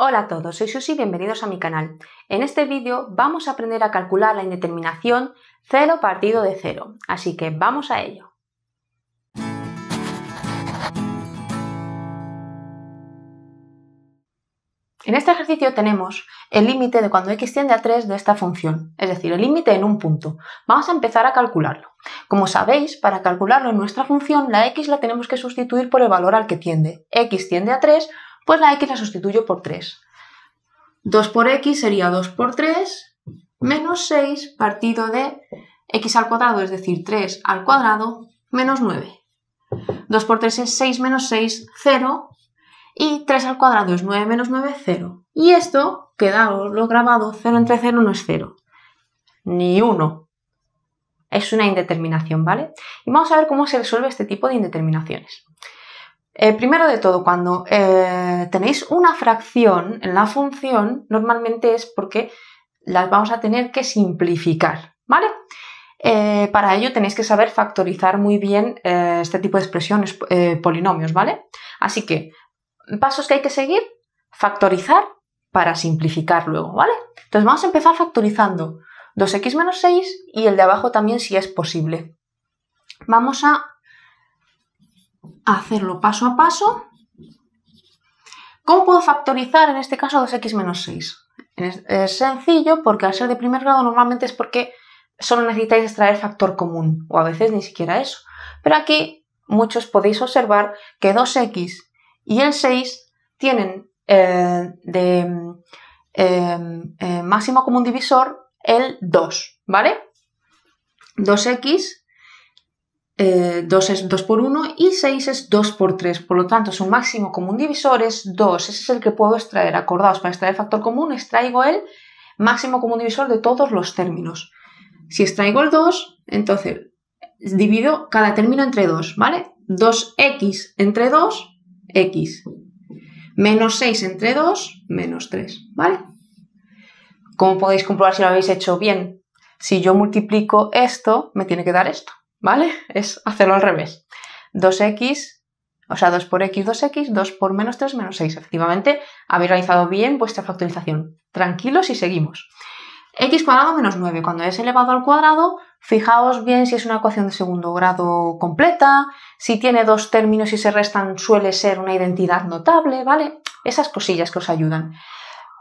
Hola a todos, soy Susy. bienvenidos a mi canal. En este vídeo vamos a aprender a calcular la indeterminación 0 partido de 0, así que vamos a ello. En este ejercicio tenemos el límite de cuando x tiende a 3 de esta función, es decir, el límite en un punto. Vamos a empezar a calcularlo. Como sabéis, para calcularlo en nuestra función, la x la tenemos que sustituir por el valor al que tiende. x tiende a 3, pues la x la sustituyo por 3. 2 por x sería 2 por 3 menos 6 partido de x al cuadrado, es decir, 3 al cuadrado, menos 9. 2 por 3 es 6 menos 6, 0. Y 3 al cuadrado es 9 menos 9, 0. Y esto, lo grabado, 0 entre 0 no es 0. Ni 1. Es una indeterminación, ¿vale? Y vamos a ver cómo se resuelve este tipo de indeterminaciones. Eh, primero de todo, cuando eh, tenéis una fracción en la función, normalmente es porque las vamos a tener que simplificar, ¿vale? Eh, para ello tenéis que saber factorizar muy bien este tipo de expresiones, polinomios, ¿vale? Así que, pasos que hay que seguir, factorizar para simplificar luego, ¿vale? Entonces vamos a empezar factorizando 2x menos 6 y el de abajo también si es posible. Vamos a hacerlo paso a paso. ¿Cómo puedo factorizar en este caso 2x menos 6? Es sencillo porque al ser de primer grado normalmente es porque solo necesitáis extraer factor común o a veces ni siquiera eso. Pero aquí muchos podéis observar que 2x y el 6 tienen eh, de em, eh, máximo común divisor el 2, ¿vale? 2x 2 eh, es 2 por 1 y 6 es 2 por 3. Por lo tanto, su máximo común divisor es 2. Ese es el que puedo extraer. Acordaos, para extraer el factor común extraigo el máximo común divisor de todos los términos. Si extraigo el 2, entonces divido cada término entre 2, ¿vale? 2x entre 2, x. Menos 6 entre 2, menos 3, ¿vale? Como podéis comprobar si lo habéis hecho bien, si yo multiplico esto, me tiene que dar esto. ¿vale? Es hacerlo al revés. 2x, o sea, 2 por x, 2x, 2 por menos 3, menos 6. Efectivamente, habéis realizado bien vuestra factorización. Tranquilos y seguimos. x cuadrado menos 9, cuando es elevado al cuadrado, fijaos bien si es una ecuación de segundo grado completa, si tiene dos términos y se restan, suele ser una identidad notable, ¿vale? Esas cosillas que os ayudan.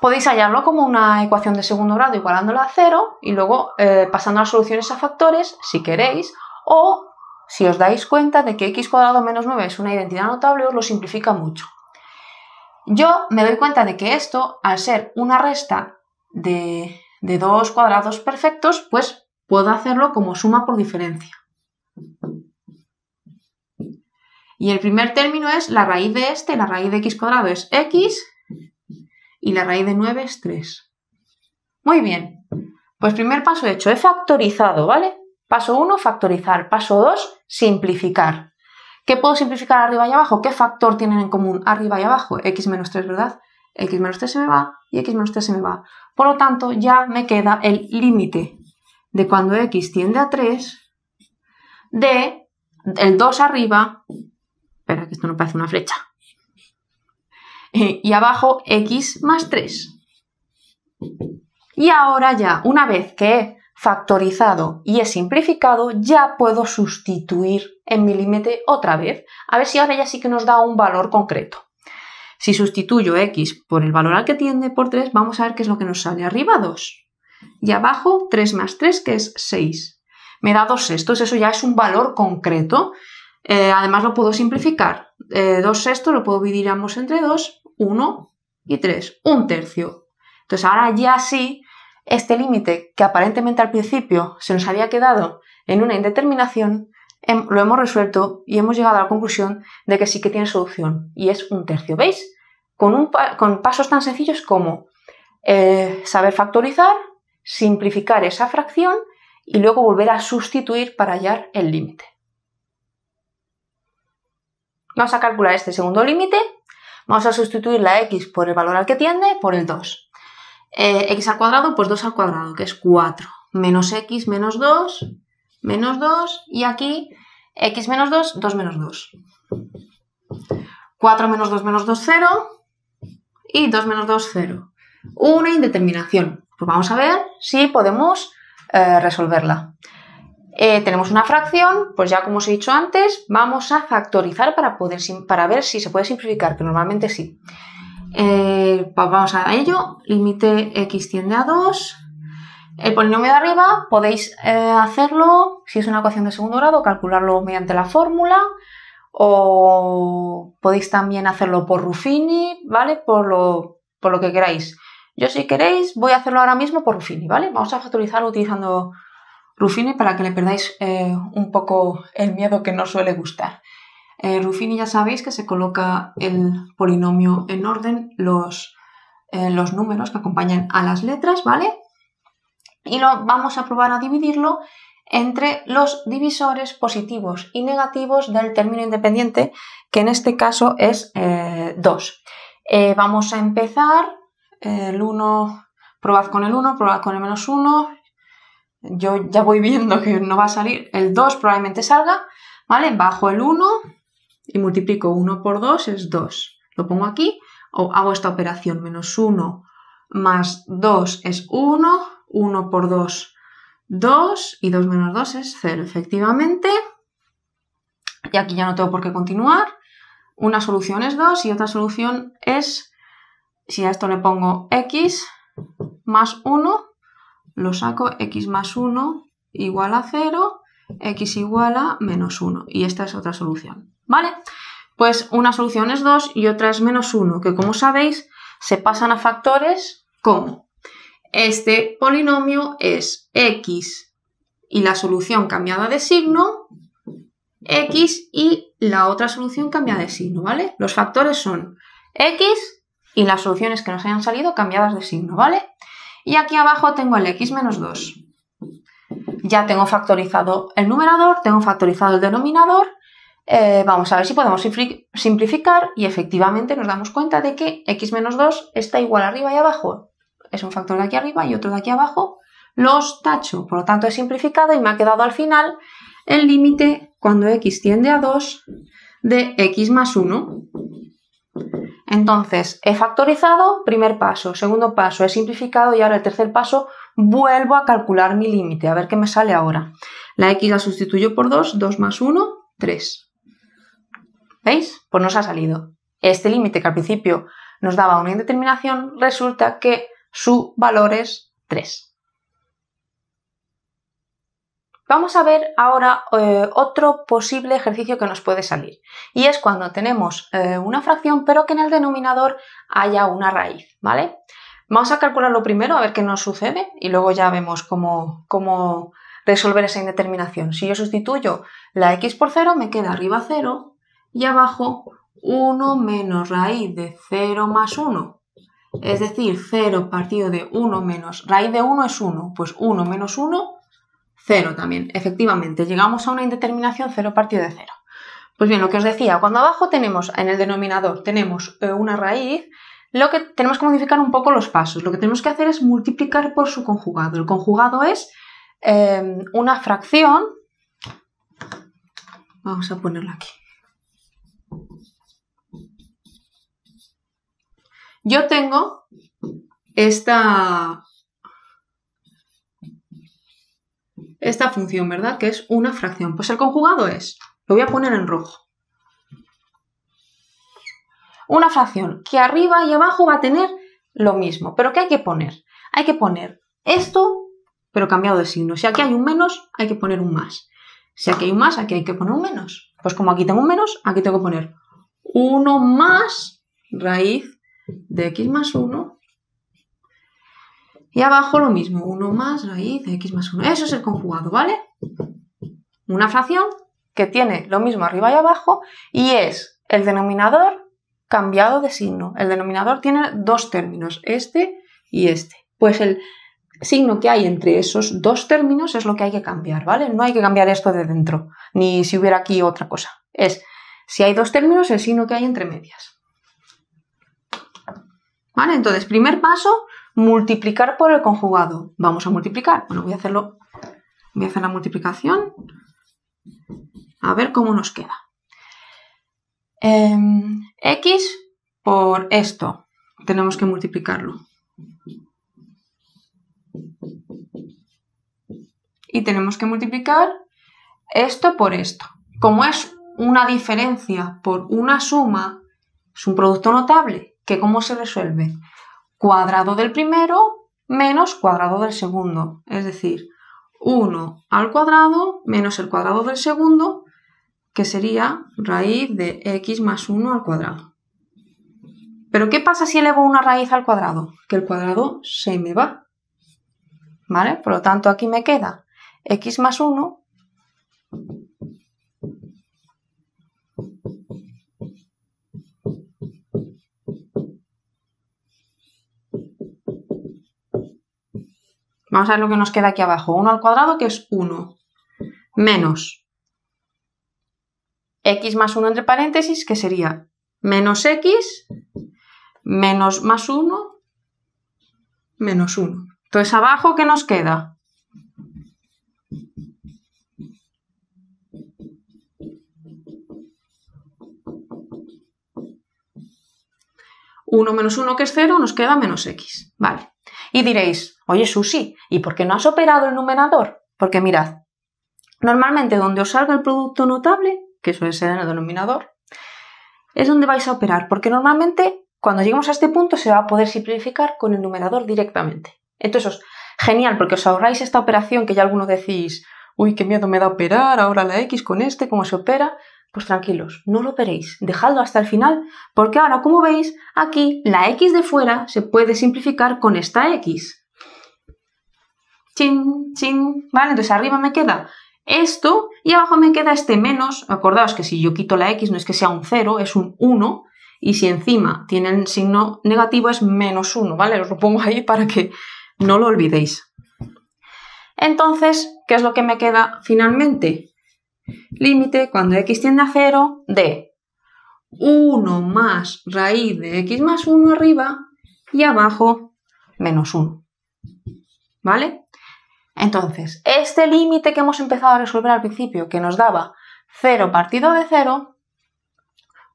Podéis hallarlo como una ecuación de segundo grado igualándola a cero y luego eh, pasando las soluciones a factores, si queréis, o si os dais cuenta de que x cuadrado menos 9 es una identidad notable, os lo simplifica mucho. Yo me doy cuenta de que esto, al ser una resta de, dos cuadrados perfectos, pues puedo hacerlo como suma por diferencia. Y el primer término es la raíz de este, la raíz de x cuadrado es x y la raíz de 9 es 3. Muy bien, pues primer paso hecho, he factorizado, ¿vale? Paso 1, factorizar. Paso 2, simplificar. ¿Qué puedo simplificar arriba y abajo? ¿Qué factor tienen en común arriba y abajo? X menos 3, ¿verdad? X menos 3 se me va y X menos 3 se me va. Por lo tanto, ya me queda el límite de cuando X tiende a 3 de el 2 arriba. Espera, que esto no parece una flecha. Y abajo X más 3. Y ahora ya, una vez que factorizado y he simplificado, ya puedo sustituir en mi límite otra vez. A ver si ahora ya sí que nos da un valor concreto. Si sustituyo x por el valor al que tiende por 3, vamos a ver qué es lo que nos sale arriba, 2. Y abajo, 3 más 3, que es 6. Me da 2 sextos, eso ya es un valor concreto. Eh, además lo puedo simplificar. 2 eh, sextos lo puedo dividir ambos entre 2, 1 y 3, un tercio. Entonces ahora ya sí este límite, que aparentemente al principio se nos había quedado en una indeterminación, em, lo hemos resuelto y hemos llegado a la conclusión de que sí que tiene solución, y es un tercio. ¿Veis? Con, pasos tan sencillos como eh, saber factorizar, simplificar esa fracción y luego volver a sustituir para hallar el límite. Vamos a calcular este segundo límite. Vamos a sustituir la x por el valor al que tiende por el 2. Eh, x al cuadrado, pues 2 al cuadrado, que es 4. Menos x menos 2, menos 2. Y aquí, x menos 2, 2 menos 2. 4 menos 2 menos 2, 0. Y 2 menos 2, 0. Una indeterminación. Pues vamos a ver si podemos eh, resolverla. Eh, tenemos una fracción, pues ya como os he dicho antes, vamos a factorizar para, poder, para ver si se puede simplificar, que normalmente sí. Eh, pues vamos a ello. Límite x tiende a 2. El polinomio de arriba podéis eh, hacerlo, si es una ecuación de segundo grado, calcularlo mediante la fórmula o podéis también hacerlo por Ruffini, ¿vale? Por lo, que queráis. Yo si queréis voy a hacerlo ahora mismo por Ruffini, ¿vale? Vamos a factorizarlo utilizando Ruffini para que le perdáis eh, un poco el miedo que no suele gustar. Eh, Rufini ya sabéis que se coloca el polinomio en orden, los, eh, los números que acompañan a las letras, ¿vale? Y lo, vamos a probar a dividirlo entre los divisores positivos y negativos del término independiente, que en este caso es 2. Eh, vamos a empezar el 1, probad con el 1, probad con el menos 1. Yo ya voy viendo que no va a salir. El 2 probablemente salga, ¿vale? Bajo el 1, y multiplico 1 por 2 es 2. Lo pongo aquí o hago esta operación, menos 1 más 2 es 1, 1 por 2, 2 y 2 menos 2 es 0, efectivamente. Y aquí ya no tengo por qué continuar. Una solución es 2 y otra solución es, si a esto le pongo x más 1, lo saco x más 1 igual a 0, x igual a menos 1. Y esta es otra solución. ¿Vale? Pues una solución es 2 y otra es menos 1, que como sabéis se pasan a factores como este polinomio es x y la solución cambiada de signo, x y la otra solución cambiada de signo, ¿vale? Los factores son x y las soluciones que nos hayan salido cambiadas de signo, ¿vale? Y aquí abajo tengo el x menos 2. Ya tengo factorizado el numerador, tengo factorizado el denominador eh, vamos a ver si podemos simplificar y efectivamente nos damos cuenta de que x menos 2 está igual arriba y abajo. Es un factor de aquí arriba y otro de aquí abajo. Los tacho, por lo tanto he simplificado y me ha quedado al final el límite cuando x tiende a 2 de x más 1. Entonces, he factorizado, primer paso, segundo paso, he simplificado y ahora el tercer paso, vuelvo a calcular mi límite, a ver qué me sale ahora. La x la sustituyo por 2, 2 más 1, 3. ¿Veis? Pues nos ha salido. Este límite que al principio nos daba una indeterminación, resulta que su valor es 3. Vamos a ver ahora eh, otro posible ejercicio que nos puede salir, y es cuando tenemos eh, una fracción pero que en el denominador haya una raíz, ¿vale? Vamos a calcularlo primero, a ver qué nos sucede, y luego ya vemos cómo, cómo resolver esa indeterminación. Si yo sustituyo la x por 0, me queda arriba 0, y abajo 1 menos raíz de 0 más 1. Es decir, 0 partido de 1 menos raíz de 1 es 1, pues 1 menos 1, 0 también. Efectivamente, llegamos a una indeterminación 0 partido de 0. Pues bien, lo que os decía, cuando abajo tenemos en el denominador tenemos eh, una raíz, lo que tenemos que modificar un poco los pasos. Lo que tenemos que hacer es multiplicar por su conjugado. El conjugado es eh, una fracción. Vamos a ponerlo aquí. Yo tengo esta, esta función, ¿verdad? Que es una fracción. Pues el conjugado es, lo voy a poner en rojo. Una fracción que arriba y abajo va a tener lo mismo, pero ¿qué hay que poner? Hay que poner esto, pero cambiado de signo. Si aquí hay un menos, hay que poner un más. Si aquí hay un más, aquí hay que poner un menos. Pues como aquí tengo un menos, aquí tengo que poner uno más raíz de x más 1. Y abajo lo mismo, 1 más raíz de x más 1. Eso es el conjugado, ¿vale? Una fracción que tiene lo mismo arriba y abajo y es el denominador cambiado de signo. El denominador tiene dos términos, este y este. Pues el signo que hay entre esos dos términos es lo que hay que cambiar, ¿vale? No hay que cambiar esto de dentro, ni si hubiera aquí otra cosa. Es, si hay dos términos, el signo que hay entre medias. Entonces, primer paso, multiplicar por el conjugado. Vamos a multiplicar. Bueno, voy a hacerlo. hacer la multiplicación. A ver cómo nos queda. Em, X por esto. Tenemos que multiplicarlo. Y tenemos que multiplicar esto por esto. Como es una diferencia por una suma, es un producto notable, que cómo se resuelve cuadrado del primero menos cuadrado del segundo, es decir, 1 al cuadrado menos el cuadrado del segundo, que sería raíz de x más 1 al cuadrado. Pero ¿qué pasa si elevo una raíz al cuadrado? Que el cuadrado se me va. ¿Vale? Por lo tanto, aquí me queda x más 1 Vamos a ver lo que nos queda aquí abajo. 1 al cuadrado, que es 1, menos x más 1 entre paréntesis, que sería menos x, menos más 1, menos 1. Entonces, abajo, ¿qué nos queda? 1 menos 1 que es 0, nos queda menos x. Vale. Y diréis, oye Susi, ¿y por qué no has operado el numerador? Porque mirad, normalmente donde os salga el producto notable, que suele ser en el denominador, es donde vais a operar, porque normalmente cuando lleguemos a este punto se va a poder simplificar con el numerador directamente. Entonces, genial, porque os ahorráis esta operación que ya algunos decís, uy, qué miedo me da operar, ahora la X con este, cómo se opera pues tranquilos, no lo operéis, dejadlo hasta el final, porque ahora, como veis, aquí la X de fuera se puede simplificar con esta X. Chin, chin, ¿vale? Entonces arriba me queda esto y abajo me queda este menos. Acordaos que si yo quito la X no es que sea un 0, es un 1. Y si encima tiene el signo negativo es menos 1, ¿vale? Os lo pongo ahí para que no lo olvidéis. Entonces, ¿qué es lo que me queda finalmente? límite cuando x tiende a 0 de 1 más raíz de x más 1 arriba y abajo menos 1. ¿Vale? Entonces, este límite que hemos empezado a resolver al principio, que nos daba 0 partido de 0,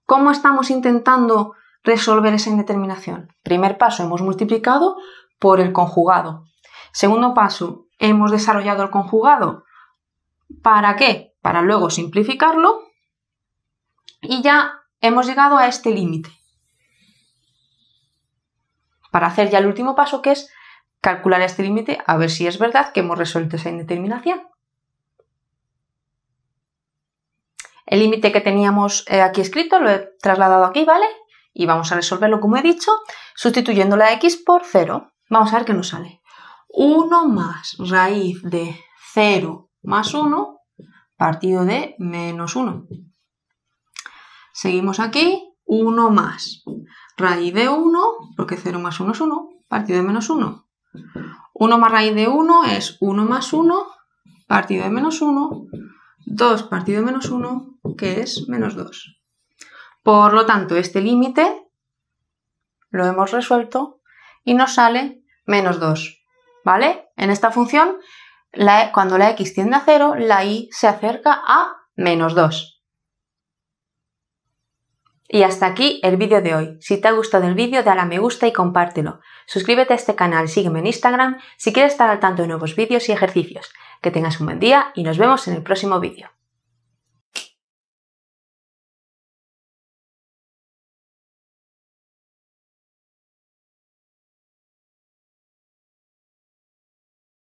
¿cómo estamos intentando resolver esa indeterminación? Primer paso, hemos multiplicado por el conjugado. Segundo paso, hemos desarrollado el conjugado. ¿Para qué? para luego simplificarlo y ya hemos llegado a este límite. Para hacer ya el último paso que es calcular este límite a ver si es verdad que hemos resuelto esa indeterminación. El límite que teníamos eh, aquí escrito lo he trasladado aquí, ¿vale? Y vamos a resolverlo como he dicho, sustituyendo la x por 0. Vamos a ver qué nos sale. 1 más raíz de 0 más 1 partido de menos 1. Seguimos aquí, 1 más. Raíz de 1, porque 0 más 1 es 1, partido de menos 1. 1 más raíz de 1 es 1 más 1, partido de menos 1, 2 partido de menos 1, que es menos 2. Por lo tanto, este límite lo hemos resuelto y nos sale menos 2. ¿Vale? En esta función cuando la x tiende a 0, la y se acerca a menos 2. Y hasta aquí el vídeo de hoy. Si te ha gustado el vídeo, dale a me gusta y compártelo. Suscríbete a este canal sígueme en Instagram si quieres estar al tanto de nuevos vídeos y ejercicios. Que tengas un buen día y nos vemos en el próximo vídeo.